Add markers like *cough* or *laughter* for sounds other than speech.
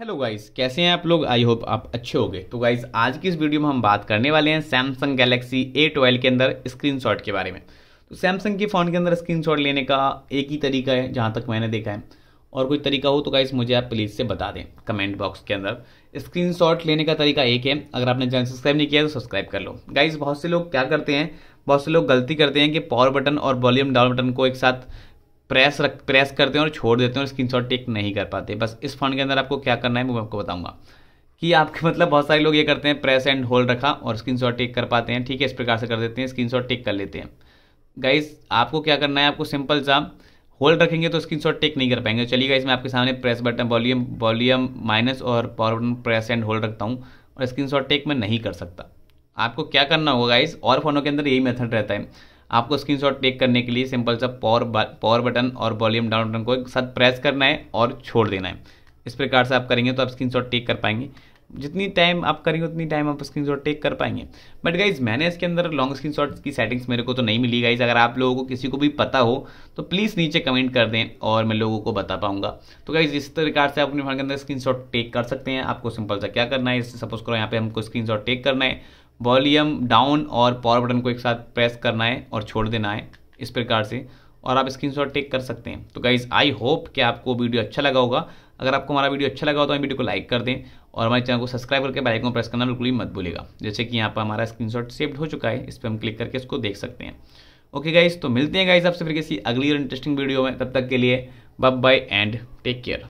hello guys कैसे हैं आप लोग आई होप आप अच्छे हो तो गाइस आज की इस वीडियो में हम बात करने वाले हैं सैमसंग गैलेक्सी ए ट्वेल्व के अंदर स्क्रीनशॉट के बारे में तो सैमसंग के फ़ोन के अंदर स्क्रीनशॉट लेने का एक ही तरीका है जहाँ तक मैंने देखा है और कोई तरीका हो तो गाइस मुझे आप प्लीज़ से बता दें कमेंट बॉक्स के अंदर स्क्रीन लेने का तरीका एक है अगर आपने चैनल सब्सक्राइब नहीं किया तो सब्सक्राइब कर लो गाइज बहुत से लोग क्या करते हैं बहुत से लोग गलती करते हैं कि पावर बटन और वॉल्यूम डाउन बटन को एक साथ प्रेस रख प्रेस करते हैं और छोड़ देते हैं और स्क्रीन टेक नहीं कर पाते बस इस फंड के अंदर आपको क्या करना है वो मैं आपको बताऊंगा कि आपके *laughs* मतलब बहुत सारे लोग ये करते हैं प्रेस एंड होल्ड रखा और स्क्रीन टेक कर पाते हैं ठीक है इस प्रकार से कर देते हैं स्क्रीन टेक कर लेते हैं गाइज आपको क्या करना है आपको सिंपल सा होल्ड रखेंगे तो स्क्रीन टेक नहीं कर पाएंगे चलिए गाइज मैं आपके सामने press button volume volume minus और power button press and hold रखता हूँ और स्क्रीन टेक मैं नहीं कर सकता आपको क्या करना होगा गाइज और फोनों के अंदर यही मेथड रहता है आपको स्क्रीनशॉट टेक करने के लिए सिंपल सा पावर पावर बटन और वॉल्यूम डाउन बटन को एक साथ प्रेस करना है और छोड़ देना है इस प्रकार से आप करेंगे तो आप शॉट टेक कर पाएंगे जितनी टाइम आप करेंगे उतनी टाइम आप शॉट टेक कर पाएंगे बट गाइज मैंने इसके अंदर लॉन्ग शॉट की सेटिंग्स मेरे को तो नहीं मिली गाइज अगर आप लोगों को किसी को भी पता हो तो प्लीज़ नीचे कमेंट कर दें और मैं लोगों को बता पाऊंगा तो गाइज इस प्रकार से आप अपने फोन के अंदर स्क्रीन टेक कर सकते हैं आपको सिंपल सा क्या करना है सपोज करो यहाँ पे हमको स्क्रीन टेक करना है वॉल्यूम डाउन और पावर बटन को एक साथ प्रेस करना है और छोड़ देना है इस प्रकार से और आप स्क्रीनशॉट टेक कर सकते हैं तो गाइज आई होप कि आपको वीडियो अच्छा लगा होगा अगर आपको हमारा वीडियो अच्छा लगा हो तो हमें वीडियो को लाइक कर दें और हमारे चैनल को सब्सक्राइब करके बेल आइकन प्रेस करना बिल्कुल ही मत भूलेगा जैसे कि यहाँ पर हमारा स्क्रीनशॉट सेव्ड हो चुका है इस पर हम क्लिक करके इसको देख सकते हैं ओके गाइज तो मिलते हैं गाइज आपसे फिर किसी अगली और इंटरेस्टिंग वीडियो में तब तक के लिए बब बाय एंड टेक केयर